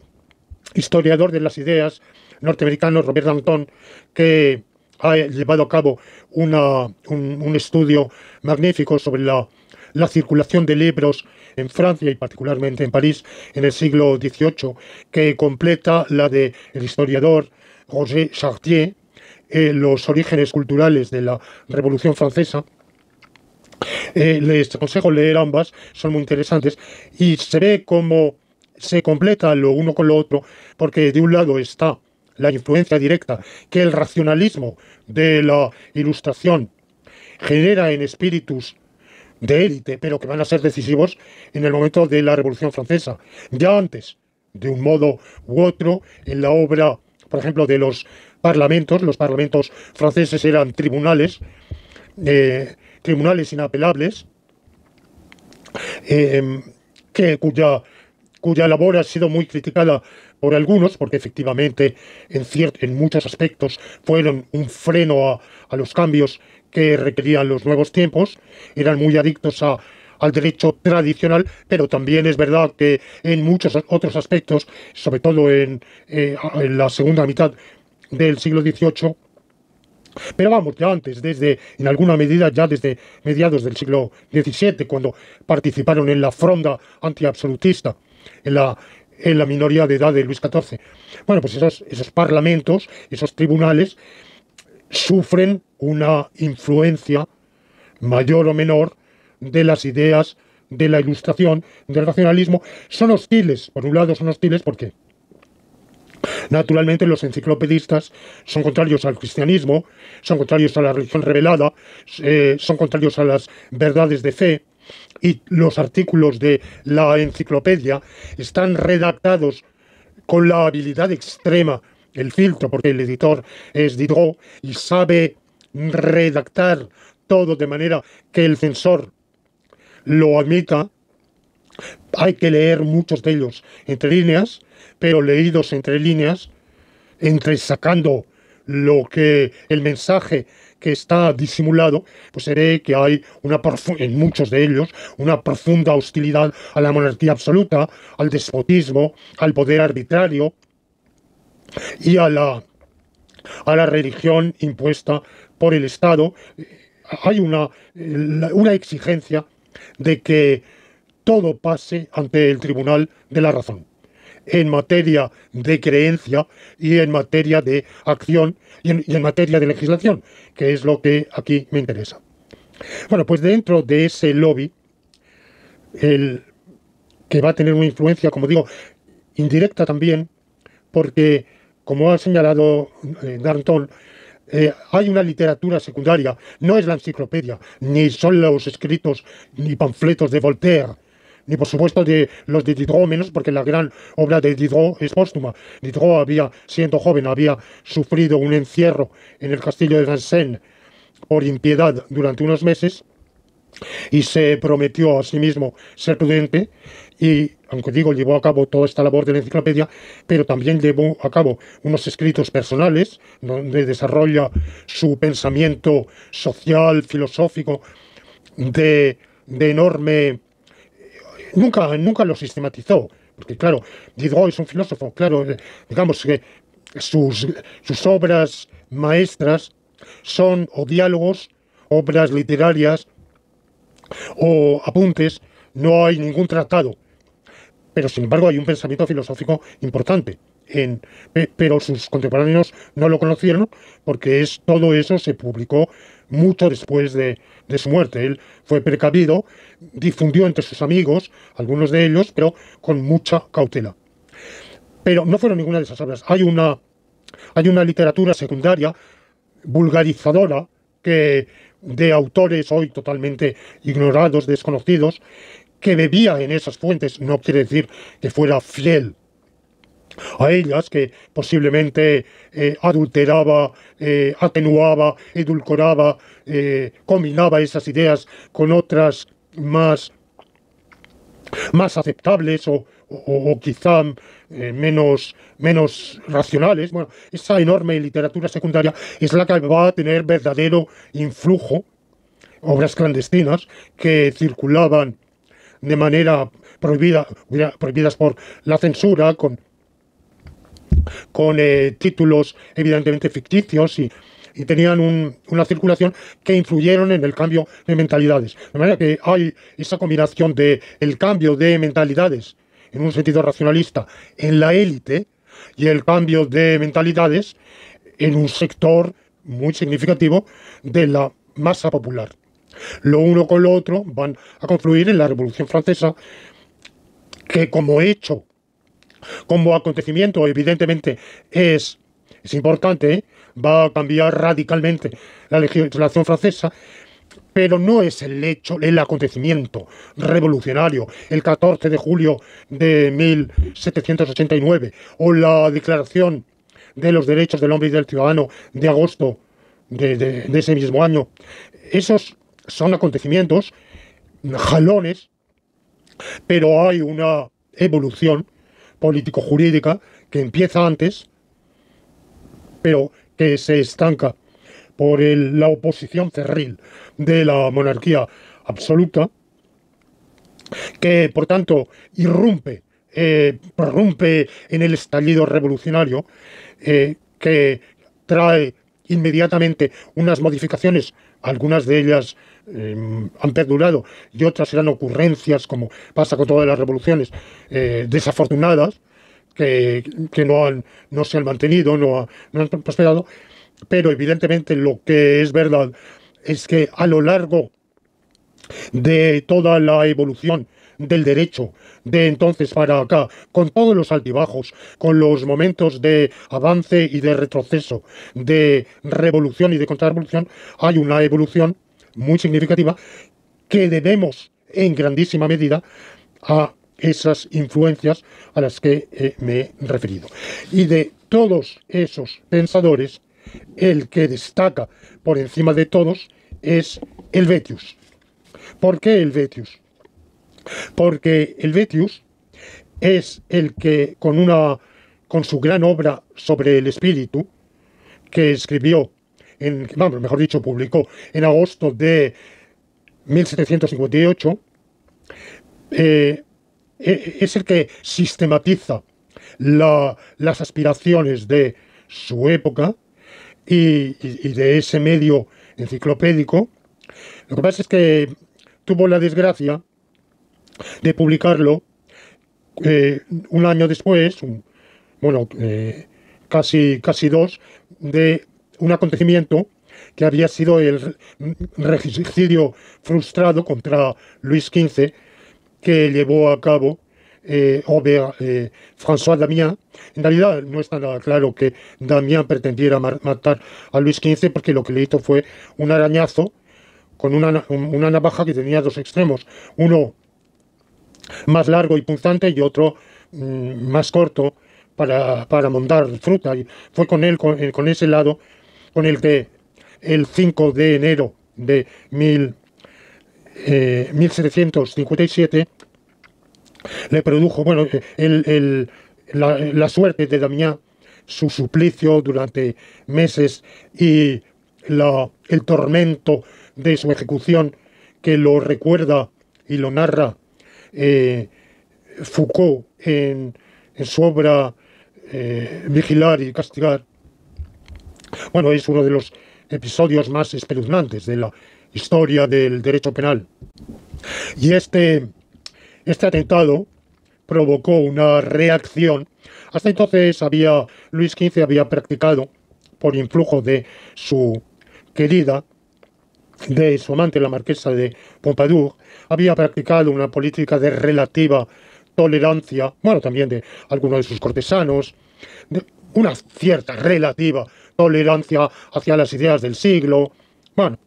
[SPEAKER 1] historiador de las ideas norteamericano, Robert Danton, que ha llevado a cabo un, estudio magnífico sobre la circulación de libros en Francia y particularmente en París en el siglo XVIII, que completa la del historiador Roger Chartier, eh, Los orígenes culturales de la Revolución Francesa. Eh, les aconsejo leer ambas, son muy interesantes, y se ve cómo se completa lo uno con lo otro, porque de un lado está la influencia directa que el racionalismo de la ilustración genera en espíritus de élite, pero que van a ser decisivos en el momento de la Revolución Francesa. Ya antes, de un modo u otro, en la obra, por ejemplo, de los parlamentos, los parlamentos franceses eran tribunales, eh, tribunales inapelables, em, que, cuya, labor ha sido muy criticada por algunos, porque efectivamente en, en muchos aspectos fueron un freno a, a los cambios que requerían los nuevos tiempos, eran muy adictos al derecho tradicional, pero también es verdad que en muchos otros aspectos, sobre todo en, eh, la segunda mitad del siglo XVIII, pero vamos, ya antes, desde, en alguna medida, ya desde mediados del siglo XVII, cuando participaron en la fronda antiabsolutista, en la, en la minoría de edad de Luis XIV. Bueno, pues esos, esos parlamentos, esos tribunales, sufren una influencia mayor o menor de las ideas de la ilustración, del racionalismo, son hostiles. Por un lado son hostiles porque Naturalmente los enciclopedistas son contrarios al cristianismo, son contrarios a la religión revelada, eh, son contrarios a las verdades de fe y los artículos de la enciclopedia están redactados con la habilidad extrema el filtro, porque el editor es Diderot y sabe redactar todo de manera que el censor lo admita, hay que leer muchos de ellos entre líneas, pero leídos entre líneas, entre sacando lo que el mensaje que está disimulado, pues se que hay una en muchos de ellos una profunda hostilidad a la monarquía absoluta, al despotismo, al poder arbitrario, y a la, religión impuesta por el Estado. Eh, hay una, exigencia de que todo pase ante el Tribunal de la Razón en materia de creencia y en materia de acción y en, materia de legislación, que es lo que aquí me interesa. Bueno, pues dentro de ese lobby, que va a tener una influencia, como digo, indirecta también, porque como ha señalado eh, Danton, eh, hay una literatura secundaria, no es la enciclopedia, ni son los escritos ni panfletos de Voltaire, ni por supuesto de los de Diderot menos, porque la gran obra de Diderot es póstuma. Diderot había, siendo joven, había sufrido un encierro en el castillo de Vincennes por impiedad durante unos meses y se prometió a sí mismo ser prudente y, aunque digo, llevó a cabo toda esta labor de la enciclopedia, pero también llevó a cabo unos escritos personales donde desarrolla su pensamiento social, filosófico, de, enorme... Nunca, nunca lo sistematizó, porque claro, Diderot es un filósofo, claro, eh, digamos que sus, sus obras maestras son o diálogos, obras literarias o apuntes, no hay ningún tratado pero sin embargo hay un pensamiento filosófico importante. pero sus contemporáneos no lo conocieron porque es, todo eso se publicó mucho después de, su muerte. Él fue precavido, difundió entre sus amigos, algunos de ellos, pero con mucha cautela. Pero no fueron ninguna de esas obras. Hay una, hay una literatura secundaria vulgarizadora que de autores hoy totalmente ignorados, desconocidos, que bebía en esas fuentes no quiere decir que fuera fiel a ellas, que posiblemente eh, adulteraba, eh, atenuaba, edulcoraba, eh, combinaba esas ideas con otras más, más aceptables o, quizá menos, menos racionales. Bueno, esa enorme literatura secundaria es la que va a tener verdadero influjo, obras clandestinas que circulaban de manera prohibida, prohibidas por la censura, con, con eh, títulos evidentemente ficticios y, y tenían una circulación que influyeron en el cambio de mentalidades. De manera que hay esa combinación de el cambio de mentalidades en un sentido racionalista en la élite y el cambio de mentalidades en un sector muy significativo de la masa popular lo uno con lo otro van a confluir en la Revolución Francesa, que como hecho, como acontecimiento, evidentemente es, es importante, ¿eh? va a cambiar radicalmente la legislación francesa, pero no es el hecho, el acontecimiento revolucionario, el 14 de julio de 1789, o la declaración de los derechos del hombre y del ciudadano de agosto de, de ese mismo año. Esos son acontecimientos, jalones, pero hay una evolución político-jurídica que empieza antes, pero que se estanca por la oposición cerril de la monarquía absoluta, que por tanto
[SPEAKER 2] irrumpe,
[SPEAKER 1] eh, en el estallido revolucionario, eh, que trae inmediatamente unas modificaciones, algunas de ellas Em, han perdurado y otras eran ocurrencias, como pasa con todas las revoluciones, eh, desafortunadas, que, no, no se han mantenido, no, no han prosperado. Pero evidentemente lo que es verdad es que a lo largo de toda la evolución del derecho de entonces para acá, con todos los altibajos, con los momentos de avance y de retroceso, de revolución y de contrarrevolución, hay una evolución muy significativa que debemos en grandísima medida a esas influencias a las que eh, me he referido. Y de todos esos pensadores, el que destaca por encima de todos es Helvetius. ¿Por qué Helvetius? Porque Helvetius es el que con una con su gran obra sobre el espíritu que escribió en, mejor dicho, publicó en agosto de 1758, eh, eh, es el que sistematiza las aspiraciones de su época y, de ese medio enciclopédico. Lo que pasa es que tuvo la desgracia de publicarlo eh, un año después, bueno, casi, casi dos, de un acontecimiento que había sido el regicidio frustrado contra Luis XV que llevó a cabo eh, eh, François Damien En realidad no está nada claro que Damien pretendiera matar a Luis XV porque lo que le hizo fue un arañazo con una, navaja que tenía dos extremos, uno más largo y punzante y otro mm, más corto para, montar fruta. Y fue con él, con eh, ese lado con el que el 5 de enero de 1757 eh, le produjo, bueno, eh, el, la, suerte de Damián, su suplicio durante meses y la, el tormento de su ejecución que lo recuerda y lo narra eh, Foucault en, su obra Vigilar y Castigar, bueno, es uno de los episodios más espeluznantes de la historia del derecho penal. Y este, este atentado provocó una reacción. Hasta entonces había, Luis XV había practicado, por influjo de su querida, de su amante, la marquesa de Pompadour, había practicado una política de relativa tolerancia, bueno, también de algunos de sus cortesanos, de una cierta relativa tolerancia hacia las ideas del siglo. Bueno,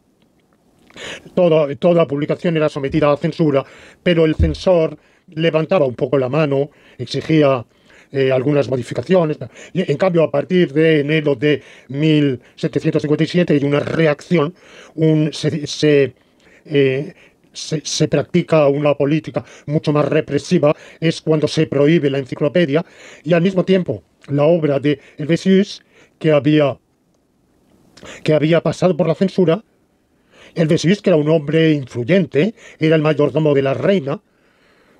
[SPEAKER 1] toda, toda publicación era sometida a censura, pero el censor levantaba un poco la mano, exigía eh, algunas modificaciones. en cambio, a partir de enero de 1757 hay una reacción, eh, se, se, practica una política mucho más represiva, es cuando se prohíbe la enciclopedia y al mismo tiempo la obra de el Elvesius, que había que había pasado por la censura, el de que era un hombre influyente, era el mayordomo de la reina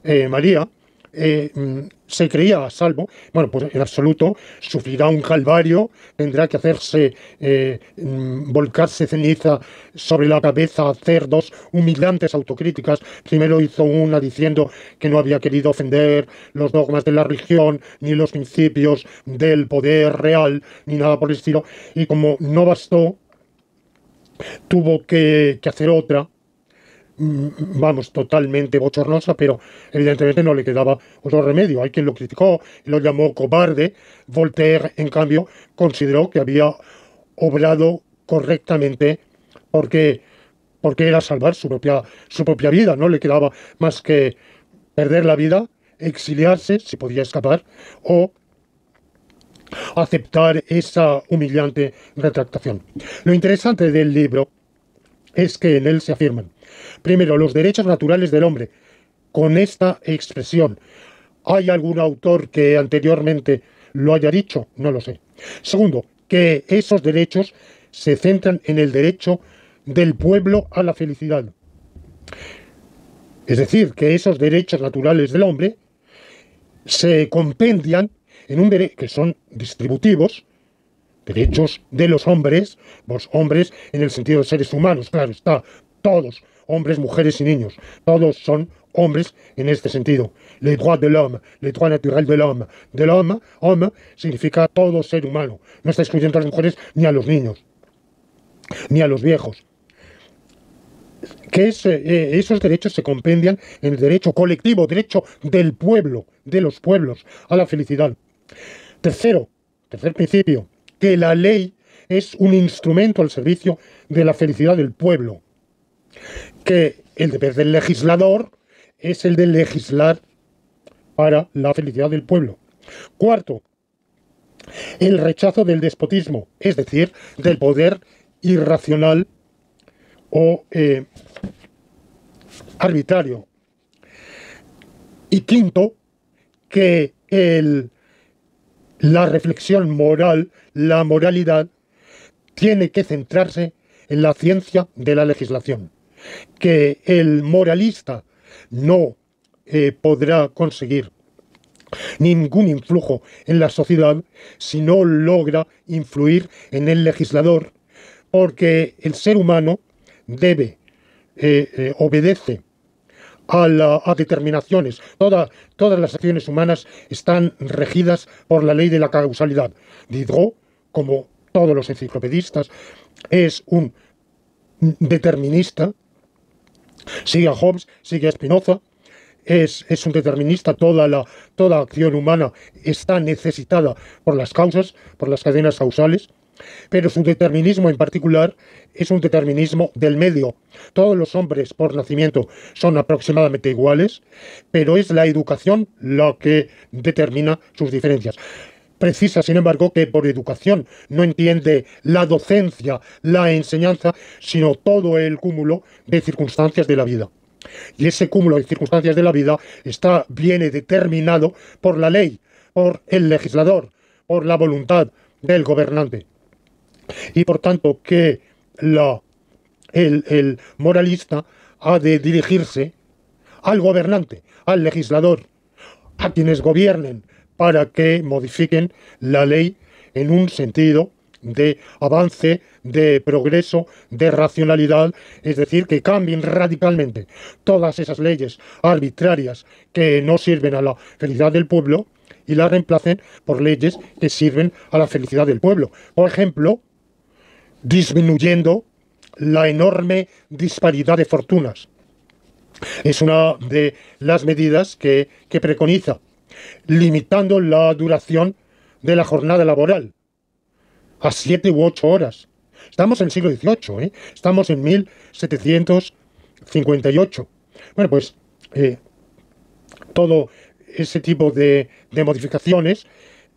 [SPEAKER 1] eh, María, eh, mm, se creía a salvo, bueno, pues en absoluto sufrirá un calvario, tendrá que hacerse eh, mm, volcarse ceniza sobre la cabeza, hacer dos humillantes autocríticas. Primero hizo una diciendo que no había querido ofender los dogmas de la religión, ni los principios del poder real, ni nada por el estilo. Y como no bastó, tuvo que hacer otra Mm, vamos, totalmente bochornosa, pero evidentemente no le quedaba otro remedio. Hay quien lo criticó, lo llamó cobarde. Voltaire, en cambio, consideró que había obrado correctamente porque, porque era salvar su propia, su propia vida. No le quedaba más que perder la vida, exiliarse, si podía escapar, o aceptar esa humillante retractación. Lo interesante del libro es que en él se afirman Primero, los derechos naturales del hombre, con esta expresión. ¿Hay algún autor que anteriormente lo haya dicho? No lo sé. Segundo, que esos derechos se centran en el derecho del pueblo a la felicidad. Es decir, que esos derechos naturales del hombre se compendian en un derecho que son distributivos, derechos de los hombres, los hombres en el sentido de seres humanos, claro está, todos hombres, mujeres y niños. Todos son hombres en este sentido. Les droits de l'homme, les droits naturels de l'homme. De l'homme, homme, significa todo ser humano. No está excluyendo a las mujeres ni a los niños, ni a los viejos. Que eh, esos derechos se compendian en el derecho colectivo, derecho del pueblo, de los pueblos, a la felicidad. Tercero, tercer principio, que la ley es un instrumento al servicio de la felicidad del pueblo que el deber del legislador es el de legislar para la felicidad del pueblo. Cuarto, el rechazo del despotismo, es decir, del poder irracional o eh, arbitrario. Y quinto, que la reflexión moral, la moralidad, tiene que centrarse en la ciencia de la legislación que el moralista no eh, podrá conseguir ningún influjo en la sociedad si no logra influir en el legislador, porque el ser humano debe, eh, eh, obedece a, determinaciones. todas las acciones humanas están regidas por la ley de la causalidad. Diderot, como todos los enciclopedistas, es un determinista sigue a Hobbes, sigue a Spinoza, es, un determinista, toda, la, toda acción humana está necesitada por las causas, por las cadenas causales, pero su determinismo en particular es un determinismo del medio. Todos los hombres por nacimiento son aproximadamente iguales, pero es la educación la que determina sus diferencias precisa, sin embargo, que por educación no entiende la docencia, la enseñanza, sino todo el cúmulo de circunstancias de la vida. Y ese cúmulo de circunstancias de la vida está, viene determinado por la ley, por el legislador, por la voluntad del gobernante. Y por tanto que el moralista ha de dirigirse al gobernante, al legislador, a quienes gobiernen, para que modifiquen la ley en un sentido de avance, de progreso, de racionalidad, es decir, que cambien radicalmente todas esas leyes arbitrarias que no sirven a la felicidad del pueblo y las reemplacen por leyes que sirven a la felicidad del pueblo. Por ejemplo, disminuyendo la enorme disparidad de fortunas. Es una de las medidas que, que preconiza limitando la duración de la jornada laboral a siete u ocho horas. Estamos en el siglo XVIII, ¿eh? estamos en 1758. Bueno, pues eh, todo ese tipo de, modificaciones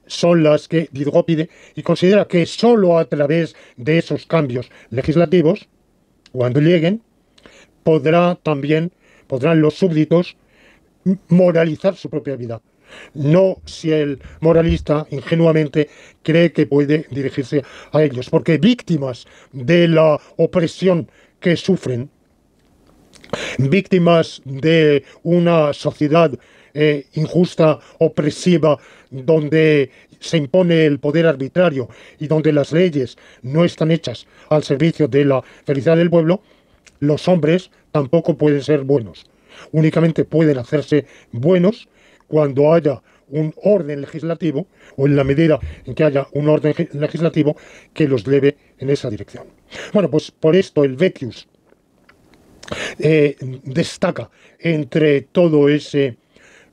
[SPEAKER 1] son las que Diderot pide y considera que sólo a través de esos cambios legislativos, cuando lleguen, podrá también, podrán los súbditos moralizar su propia vida no si el moralista ingenuamente cree que puede dirigirse a ellos, porque víctimas de la opresión que sufren, víctimas de una sociedad eh, injusta, opresiva, donde se impone el poder arbitrario y donde las leyes no están hechas al servicio de la felicidad del pueblo, los hombres tampoco pueden ser buenos. Únicamente pueden hacerse buenos cuando haya un orden legislativo o en la medida en que haya un orden legislativo que los lleve en esa dirección. Bueno, pues por esto el Vecchius eh, destaca entre todo ese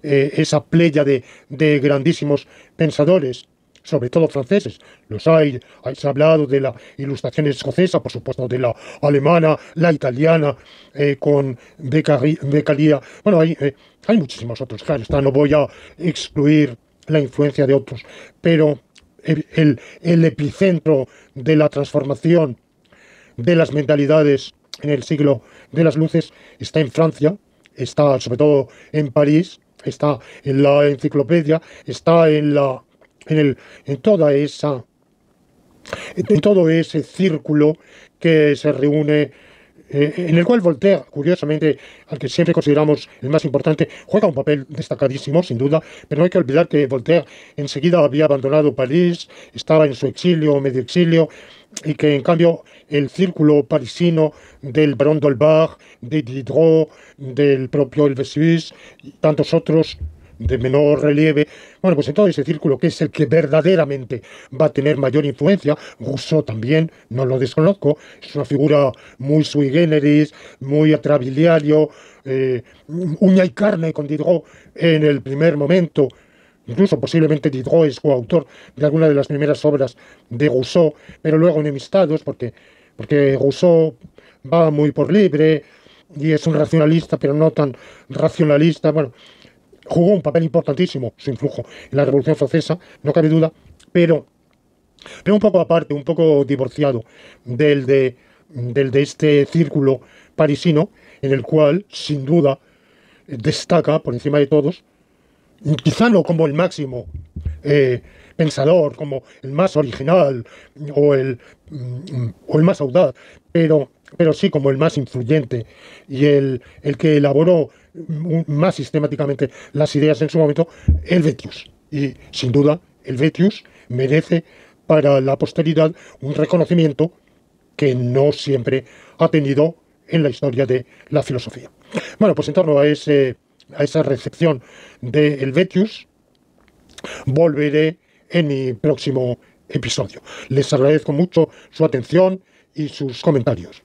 [SPEAKER 1] eh, esa playa de, de grandísimos pensadores sobre todo franceses. Los hay, se ha hablado de la ilustración escocesa, por supuesto de la alemana, la italiana, eh, con Beccaria. Bueno, hay, eh, hay muchísimos otros, claro, está, no voy a excluir la influencia de otros, pero el, el epicentro de la transformación de las mentalidades en el siglo de las luces está en Francia, está sobre todo en París, está en la enciclopedia, está en la en, el, en toda esa en todo ese círculo que se reúne eh, en el cual Voltaire, curiosamente, al que siempre consideramos el más importante, juega un papel destacadísimo, sin duda, pero no hay que olvidar que Voltaire enseguida había abandonado París, estaba en su exilio, medio exilio, y que en cambio el círculo parisino del Baron d'Olbach, de Diderot, del propio Elvis y tantos otros de menor relieve. Bueno, pues en todo ese círculo que es el que verdaderamente va a tener mayor influencia, Rousseau también, no lo desconozco, es una figura muy sui generis, muy atrabiliario, eh, uña y carne con Diderot en el primer momento. Incluso posiblemente Diderot es coautor de alguna de las primeras obras de Rousseau, pero luego enemistados porque, porque Rousseau va muy por libre y es un racionalista, pero no tan racionalista. Bueno, jugó un papel importantísimo su influjo en la Revolución Francesa, no cabe duda, pero, un poco aparte, un poco divorciado del de, este círculo parisino, en el cual, sin duda, destaca por encima de todos, quizá no como el máximo eh, pensador, como el más original o el, mm, o el más audaz, pero, pero sí como el más influyente y el, el que elaboró más sistemáticamente las ideas en su momento, el Vetius. Y sin duda, el Vetius merece para la posteridad un reconocimiento que no siempre ha tenido en la historia de la filosofía. Bueno, pues en torno a, ese, a esa recepción de El Vetius, volveré en mi próximo episodio. Les agradezco mucho su atención y sus comentarios.